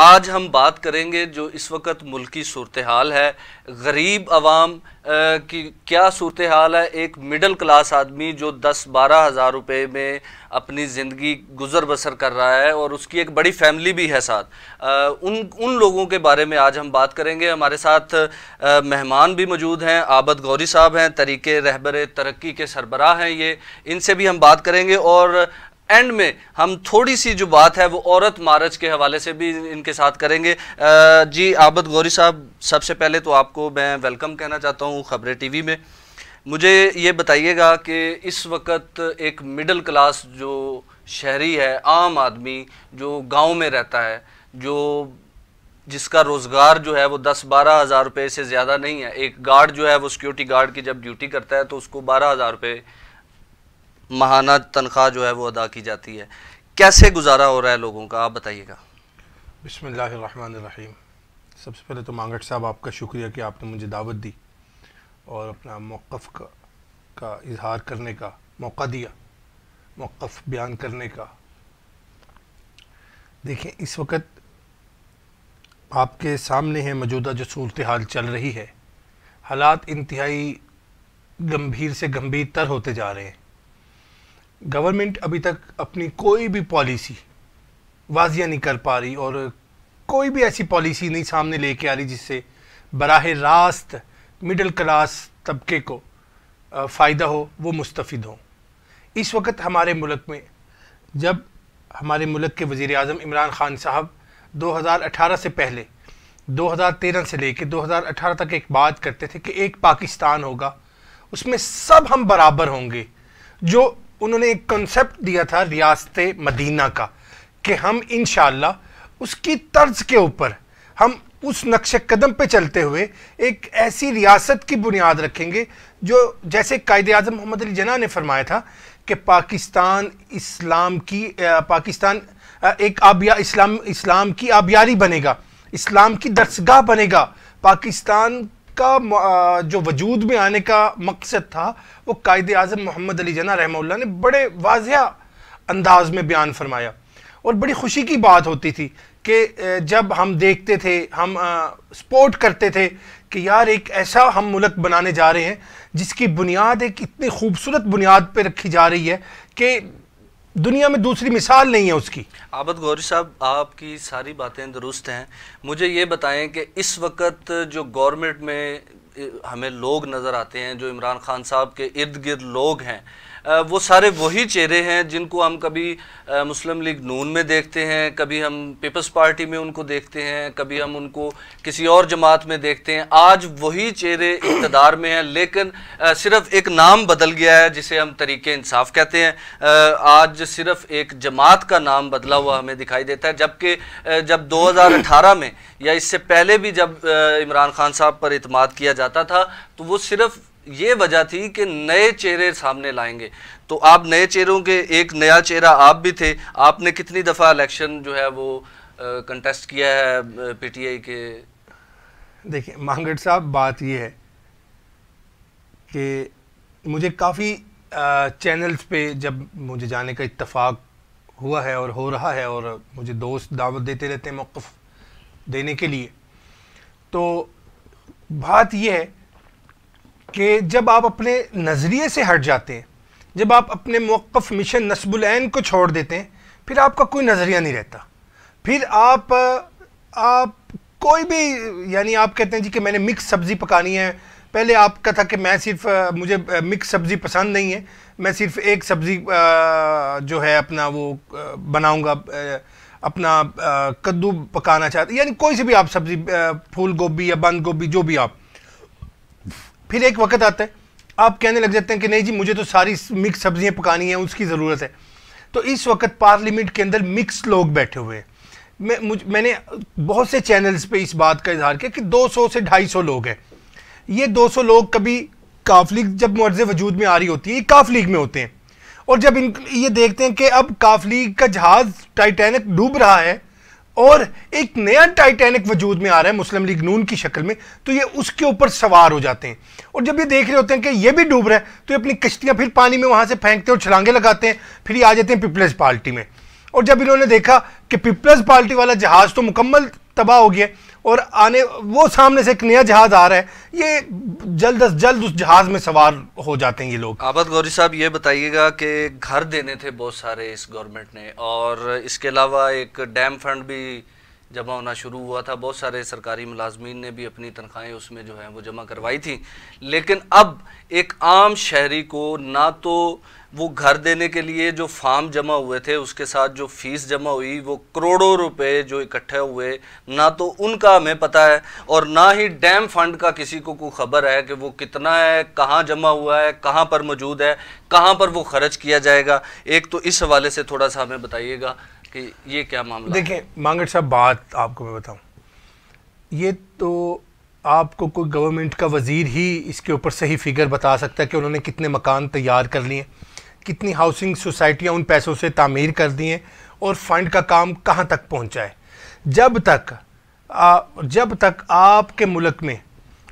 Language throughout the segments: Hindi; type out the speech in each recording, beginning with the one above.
आज हम बात करेंगे जो इस वक्त मुल्क की सूरत हाल है गरीब आवाम की क्या सूरत हाल है एक मिडल क्लास आदमी जो दस बारह हज़ार रुपये में अपनी ज़िंदगी गुजर बसर कर रहा है और उसकी एक बड़ी फैमिली भी है साथ आ, उन उन लोगों के बारे में आज हम बात करेंगे हमारे साथ मेहमान भी मौजूद हैं आबद गौरी साहब हैं तरीके रहबर तरक्की के सरबरा हैं ये इनसे भी हम बात करेंगे और एंड में हम थोड़ी सी जो बात है वो औरत मारज के हवाले से भी इनके साथ करेंगे जी आबद गौरी साहब सबसे पहले तो आपको मैं वेलकम कहना चाहता हूँ खबरें टीवी में मुझे ये बताइएगा कि इस वक्त एक मिडिल क्लास जो शहरी है आम आदमी जो गांव में रहता है जो जिसका रोज़गार जो है वो दस बारह हज़ार रुपये से ज़्यादा नहीं है एक गार्ड जो है वो सिक्योरिटी गार्ड की जब ड्यूटी करता है तो उसको बारह हज़ार रुपये महाना तनख्वाह जो है वो अदा की जाती है कैसे गुजारा हो रहा है लोगों का आप बताइएगा बसमीम सबसे पहले तो मांगट साहब आपका शुक्रिया कि आपने मुझे दावत दी और अपना मौक़ का, का इजहार करने का मौका दिया मौक़ बयान करने का देखें इस वक्त आपके सामने है मौजूदा जो सूरत हाल चल रही है हालात इंतहाई गंभीर से गंभीर तर होते जा रहे हैं गवर्नमेंट अभी तक अपनी कोई भी पॉलिसी वाजिया नहीं कर पा रही और कोई भी ऐसी पॉलिसी नहीं सामने लेके आ रही जिससे बराह रास्त मिडिल क्लास तबके को फ़ायदा हो वो मुस्तफ़ हों इस वक्त हमारे मुल्क में जब हमारे मुल्क के वज़ी अजम इमरान ख़ान साहब 2018 से पहले 2013 से लेके 2018 तक एक बात करते थे कि एक पाकिस्तान होगा उसमें सब हम बराबर होंगे जो उन्होंने एक कंसेप्ट दिया था रियासत मदीना का कि हम इन उसकी तर्ज के ऊपर हम उस नक्श कदम पे चलते हुए एक ऐसी रियासत की बुनियाद रखेंगे जो जैसे कायद अजम मोहम्मद अली जना ने फरमाया था कि पाकिस्तान इस्लाम की पाकिस्तान एक आबिया इस्लाम इस्लाम की आबियारी बनेगा इस्लाम की दरसगाह बनेगा पाकिस्तान का जो वजूद में आने का मकसद था वो कायद अजम मोहम्मद अली जना रहमल्ला ने बड़े वाजह अंदाज में बयान फरमाया और बड़ी खुशी की बात होती थी कि जब हम देखते थे हम सपोर्ट करते थे कि यार एक ऐसा हम मुल्क बनाने जा रहे हैं जिसकी बुनियाद एक इतनी खूबसूरत बुनियाद पर रखी जा रही है कि दुनिया में दूसरी मिसाल नहीं है उसकी आबद गौरी साहब आपकी सारी बातें दुरुस्त हैं मुझे ये बताएं कि इस वक्त जो गवर्नमेंट में हमें लोग नज़र आते हैं जो इमरान खान साहब के इर्द गिर्द लोग हैं वो सारे वही चेहरे हैं जिनको हम कभी मुस्लिम लीग नून में देखते हैं कभी हम पीपल्स पार्टी में उनको देखते हैं कभी हम उनको किसी और जमात में देखते हैं आज वही चेहरे इकतदार में हैं लेकिन सिर्फ एक नाम बदल गया है जिसे हम तरीके इंसाफ कहते हैं आज सिर्फ एक जमात का नाम बदला हुआ हमें दिखाई देता है जबकि जब अठारह में या इससे पहले भी जब इमरान खान साहब पर इतमाद किया जाता था तो वो सिर्फ ये वजह थी कि नए चेहरे सामने लाएंगे तो आप नए चेहरों के एक नया चेहरा आप भी थे आपने कितनी दफ़ा इलेक्शन जो है वो कंटेस्ट किया है पीटीआई के देखिए मांगट साहब बात ये है कि मुझे काफ़ी चैनल्स पे जब मुझे जाने का इतफाक़ हुआ है और हो रहा है और मुझे दोस्त दावत देते रहते हैं मौक़ देने के लिए तो बात यह है कि जब आप अपने नज़रिए से हट जाते हैं जब आप अपने मौक़ मिशन नसबुल को छोड़ देते हैं फिर आपका कोई नज़रिया नहीं रहता फिर आप आप कोई भी यानी आप कहते हैं जी कि मैंने मिक्स सब्ज़ी पकानी है पहले आपका था कि मैं सिर्फ मुझे मिक्स सब्ज़ी पसंद नहीं है मैं सिर्फ एक सब्ज़ी जो है अपना वो बनाऊंगा अपना कद्दू पकाना चाहता यानी कोई सी भी आप सब्ज़ी फूल गोभी या बंद गोभी जो भी आप फिर एक वक्त आता है आप कहने लग जाते हैं कि नहीं जी मुझे तो सारी मिक्स सब्जियां पकानी है उसकी ज़रूरत है तो इस वक्त पार्लियामेंट के अंदर मिक्स लोग बैठे हुए हैं मैं मुझ मैंने बहुत से चैनल्स पे इस बात का इजहार किया कि 200 से 250 लोग हैं ये 200 लोग कभी काफ लीग जब मर्ज वजूद में आ रही होती है ये काफ लीग में होते हैं और जब इन ये देखते हैं कि अब काफ लीग का जहाज़ टाइटैनिक डूब रहा है और एक नया टाइटैनिक वजूद में आ रहा है मुस्लिम लीग नून की शक्ल में तो ये उसके ऊपर सवार हो जाते हैं और जब ये देख रहे होते हैं कि ये भी डूब रहा है तो ये अपनी कश्तियाँ फिर पानी में वहाँ से फेंकते हैं और छलांगे लगाते हैं फिर ये आ जाते हैं पीपल्स पार्टी में और जब इन्होंने देखा कि पीपल्स पार्टी वाला जहाज़ तो मुकम्मल तबाह हो गया और आने वो सामने से एक नया जहाज आ रहा है ये जल्द अज जल्द उस जहाज में सवार हो जाते हैं ये लोग आबद गौरी साहब ये बताइएगा कि घर देने थे बहुत सारे इस गवर्नमेंट ने और इसके अलावा एक डैम फंड भी जमा होना शुरू हुआ था बहुत सारे सरकारी मुलाजमीन ने भी अपनी तनख्वाहें उसमें जो है वो जमा करवाई थी लेकिन अब एक आम शहरी को ना तो वो घर देने के लिए जो फार्म जमा हुए थे उसके साथ जो फीस जमा हुई वो करोड़ों रुपए जो इकट्ठे हुए ना तो उनका हमें पता है और ना ही डैम फंड का किसी को कोई खबर है कि वो कितना है कहाँ जमा हुआ है कहाँ पर मौजूद है कहाँ पर वो खर्च किया जाएगा एक तो इस हवाले से थोड़ा सा हमें बताइएगा कि ये क्या मामला देखिए मांगट साहब बात आपको मैं बताऊं ये तो आपको कोई गवर्नमेंट का वजीर ही इसके ऊपर सही फिगर बता सकता है कि उन्होंने कितने मकान तैयार कर लिए कितनी हाउसिंग सोसाइटियाँ उन पैसों से तामीर कर दी हैं और फंड का काम कहाँ तक पहुँचा है जब तक आ, जब तक आपके मुल्क में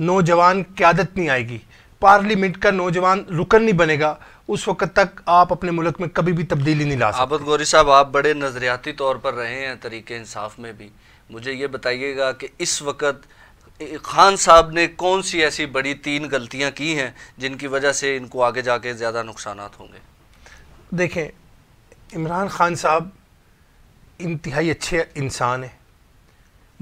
नौजवान क्यादत नहीं आएगी पार्लियामेंट का नौजवान रुकन नहीं बनेगा उस वक्त तक आप अपने मुल्क में कभी भी तब्दीली नहीं ला सकते गौरी साहब आप बड़े नज़रियाती तौर पर रहे हैं तरीके इंसाफ में भी मुझे ये बताइएगा कि इस वक्त खान साहब ने कौन सी ऐसी बड़ी तीन गलतियां की हैं जिनकी वजह से इनको आगे जाके ज़्यादा नुकसान होंगे देखें इमरान खान साहब इंतहाई अच्छे इंसान हैं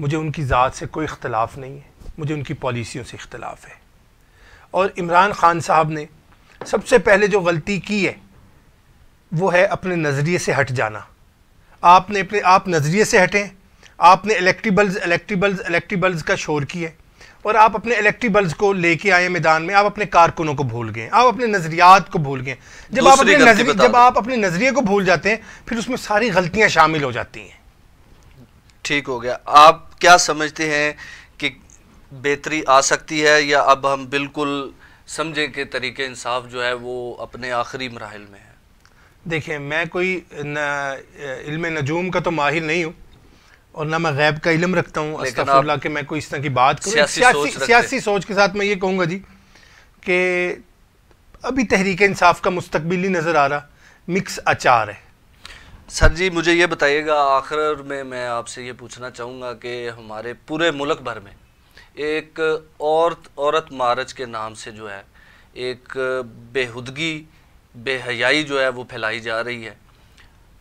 मुझे उनकी ज़ात से कोई इख्तलाफ नहीं है मुझे उनकी पॉलिसियों से इख्तलाफ है और इमरान ख़ान साहब ने सबसे पहले जो गलती की है वो है अपने नज़रिए से हट जाना आपने अपने आप नज़रिए से हटें आपने इलेक्ट्रीबल्स इलेक्ट्रीबल्स इलेक्ट्रीबल्स का शोर किया और आप अपने इलेक्ट्रीबल्स को लेके आए मैदान में आप अपने कारकुनों को भूल गए आप अपने नज़रियात को भूल गए जब आप अपने नजरिए जब आप अपने नज़रिए को भूल जाते हैं फिर उसमें सारी गलतियाँ शामिल हो जाती हैं ठीक हो गया आप क्या समझते हैं कि बेहतरी आ सकती है या अब हम बिल्कुल समझें कि तरीके इंसाफ जो है वो अपने आखिरी मराहल में है देखिए मैं कोई इल्म नजूम का तो माहिर नहीं हूँ और ना मैं गैब का इलम रखता हूँ के मैं कोई इस तरह की बात करूँ सियासी, सोच, सियासी सोच के साथ मैं ये कहूँगा जी कि अभी तहरीक इंसाफ का मुस्तबिल ही नज़र आ रहा मिक्स अचार है सर जी मुझे ये बताइएगा आखिर में मैं आपसे ये पूछना चाहूँगा कि हमारे पूरे मुल्क भर में एक औरत औरत मारच के नाम से जो है एक बेहदगी बेहयाई जो है वो फैलाई जा रही है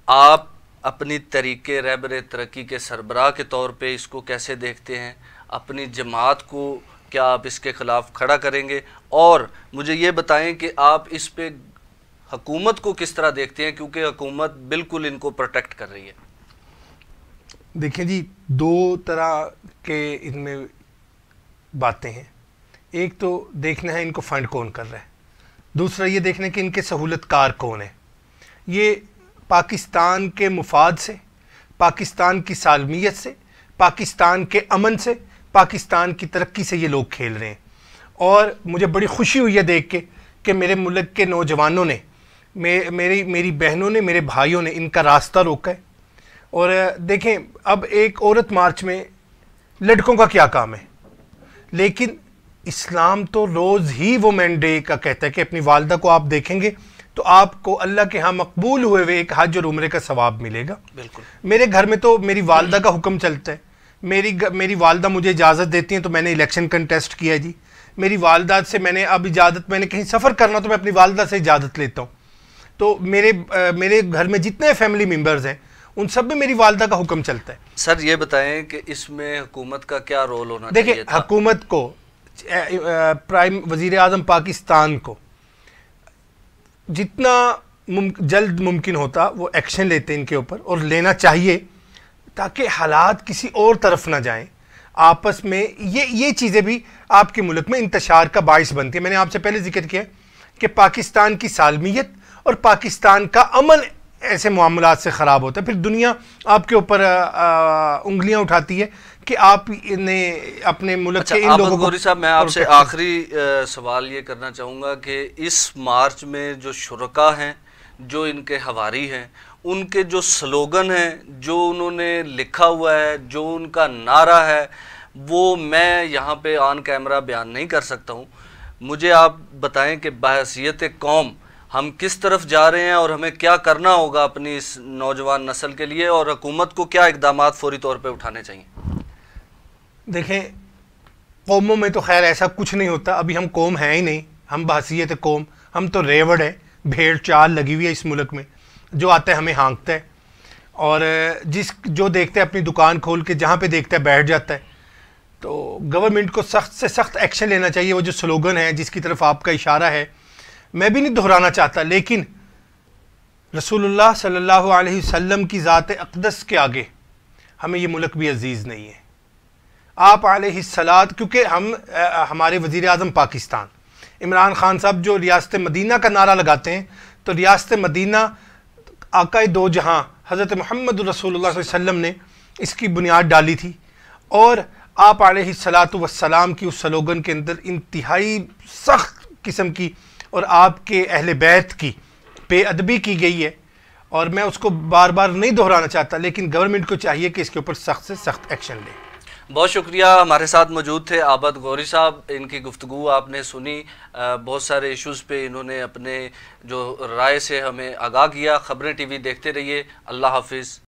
आप अपनी तरीके रहबर तरक्की के सरबराह के तौर पे इसको कैसे देखते हैं अपनी जमात को क्या आप इसके ख़िलाफ़ खड़ा करेंगे और मुझे ये बताएं कि आप इस पर हकूमत को किस तरह देखते हैं क्योंकि हकूमत बिल्कुल इनको प्रोटेक्ट कर रही है देखिए जी दो तरह के इनमें बातें हैं एक तो देखना है इनको फंड कौन कर रहा है दूसरा ये देखना है कि इनके सहूलतकार कौन है ये पाकिस्तान के मुफाद से पाकिस्तान की सालमियत से पाकिस्तान के अमन से पाकिस्तान की तरक्की से ये लोग खेल रहे हैं और मुझे बड़ी खुशी हुई है देख के कि मेरे मुल्क के नौजवानों ने मे, मेरी मेरी बहनों ने मेरे भाइयों ने इनका रास्ता रोका है और देखें अब एक औरत मार्च में लड़कों का क्या काम है लेकिन इस्लाम तो रोज़ ही वुमेन डे का कहता है कि अपनी वालदा को आप देखेंगे तो आपको अल्लाह के यहाँ मकबूल हुए हुए एक हज और उम्र का सवाब मिलेगा बिल्कुल मेरे घर में तो मेरी वालदा का हुक्म चलता है मेरी मेरी वालदा मुझे इजाज़त देती हैं तो मैंने इलेक्शन कंटेस्ट किया जी मेरी वालदा से मैंने अब इजाज़त मैंने कहीं सफ़र करना तो मैं अपनी वालदा से इजाज़त लेता हूँ तो मेरे आ, मेरे घर में जितने फैमिली मेम्बर्स हैं उन सब में मेरी वालदा का हुक्म चलता है सर ये बताएं कि इसमें हुकूमत का क्या रोल होना देखिए हुकूमत को प्राइम वजीर अजम पाकिस्तान को जितना मुम्क, जल्द मुमकिन होता वो एक्शन लेते इनके ऊपर और लेना चाहिए ताकि हालात किसी और तरफ ना जाएं आपस में ये ये चीज़ें भी आपके मुल्क में इंतशार का बायस बनती है मैंने आपसे पहले जिक्र किया कि पाकिस्तान की सालमियत और पाकिस्तान का अमन ऐसे मामला से ख़राब होता है फिर दुनिया आपके ऊपर उंगलियां उठाती है कि आप इन्हें अपने मुल्क अच्छा, के इन लोगों गौरी साहब मैं आपसे आखिरी सवाल ये करना चाहूँगा कि इस मार्च में जो शुरा हैं जो इनके हवारी हैं उनके जो स्लोगन हैं जो उन्होंने लिखा हुआ है जो उनका नारा है वो मैं यहाँ पे ऑन कैमरा बयान नहीं कर सकता हूँ मुझे आप बताएं कि बहसीत कौम हम किस तरफ जा रहे हैं और हमें क्या करना होगा अपनी इस नौजवान नस्ल के लिए और हुकूमत को क्या इकदाम फौरी तौर पर उठाने चाहिए देखें कौमों में तो खैर ऐसा कुछ नहीं होता अभी हम कौम है ही नहीं हम बासीत कौम हम तो रेवड़ है भेड़ चाल लगी हुई है इस मुल्क में जो आता है हमें हाँकता है और जिस जो देखते हैं अपनी दुकान खोल के जहाँ पे देखता है बैठ जाता है तो गवर्नमेंट को सख्त से सख्त एक्शन लेना चाहिए वो जो स्लोगन है जिसकी तरफ आपका इशारा है मैं भी नहीं दोहराना चाहता लेकिन रसूलुल्लाह सल्लल्लाहु अलैहि वसल्लम की ज़ात अकदस के आगे हमें ये मुल्क भी अजीज़ नहीं है आप सलात क्योंकि हम आ, हमारे वज़ी अजम पाकिस्तान इमरान ख़ान साहब जो रियासत मदीना का नारा लगाते हैं तो रियासत मदीना आकाए दो जहाँ हज़रत महमद रसोल्ला ने इसकी बुनियाद डाली थी और आप सलात वसलाम की उस स्लोगन के अंदर इंतहाई सख्त किस्म की और आपके अहल बैत की बेअदबी की गई है और मैं उसको बार बार नहीं दोहराना चाहता लेकिन गवर्नमेंट को चाहिए कि इसके ऊपर सख्त से सख्त एक्शन लें बहुत शुक्रिया हमारे साथ मौजूद थे आबद गौरी साहब इनकी गुफ्तु आपने सुनी बहुत सारे इश्यूज़ पे इन्होंने अपने जो राय से हमें आगाह किया खबरें टीवी देखते रहिए अल्लाह हाफिज़